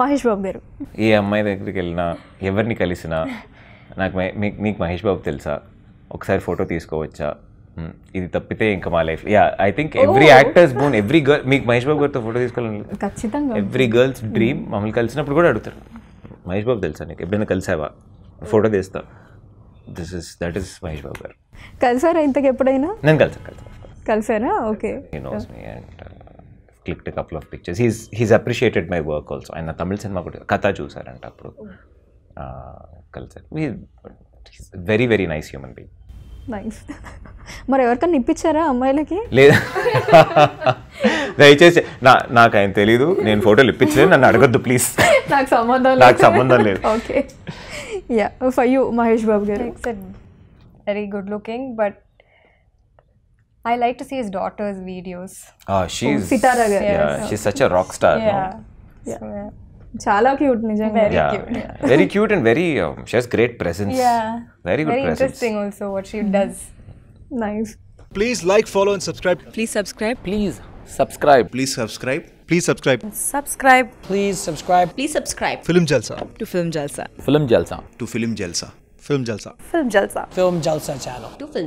మహేష్ బాబు గారు ఏ అమ్మాయి దగ్గరికి వెళ్ళినా ఎవరిని కలిసినా నాకు మీకు మీకు మహేష్ బాబు తెలుసా ఒకసారి ఫోటో తీసుకోవచ్చా ఇది తప్పితే ఇంకా మా life yeah I think every actors bone every girl మీకు మహేష్ బాబు గారితో ఫోటో తీసుకోవాలని ఖచ్చితంగా ఎవ్రీ గర్ల్స్ డ్రీమ్ మమ్మల్ని కలిసినప్పుడు కూడా అడుగుతారు మహేష్ బాబు తెలుసా నీకు ఎప్పుడైనా కలిసావా ఫోటో తీస్తా this is that is Mahesh Babu garu కలిసారా ఇంతకు ఎప్పుడైనా నేను కలిసాను కలిసాను కలిసారా okay clicked couple of pictures he's he's appreciated my work also ఆయన తమిళ సినిమా కూడా కథ చూసారంట అప్పుడు కలిసారు very very nice human being nice మరి ఎవరికన్నా ఇప్పించారా అమ్మాయిలకి లేదా దయచేసి నా నాకు ఆయన తెలీదు నేను ఫోటోలు ఇప్పించలేదు నన్ను అడగద్దు ప్లీజ్ నాకు సంబంధం నాకు సంబంధం లేదు okay yeah for you Mahesh Babu garu very good looking but I like to see his daughter's videos. Ah, she's oh, Sitara yeah, yeah, she's such a rock star. Yeah. No? yeah. So, yeah. చాలా cute నిజంగా very cute very cute and very she has great presence yeah very good presence interesting also what she does nice please like follow and subscribe please subscribe please subscribe please subscribe please subscribe subscribe please subscribe please subscribe film Jalsa to film Jalsa film Jalsa to film Jalsa film Jalsa film Jalsa film Jalsa channel to film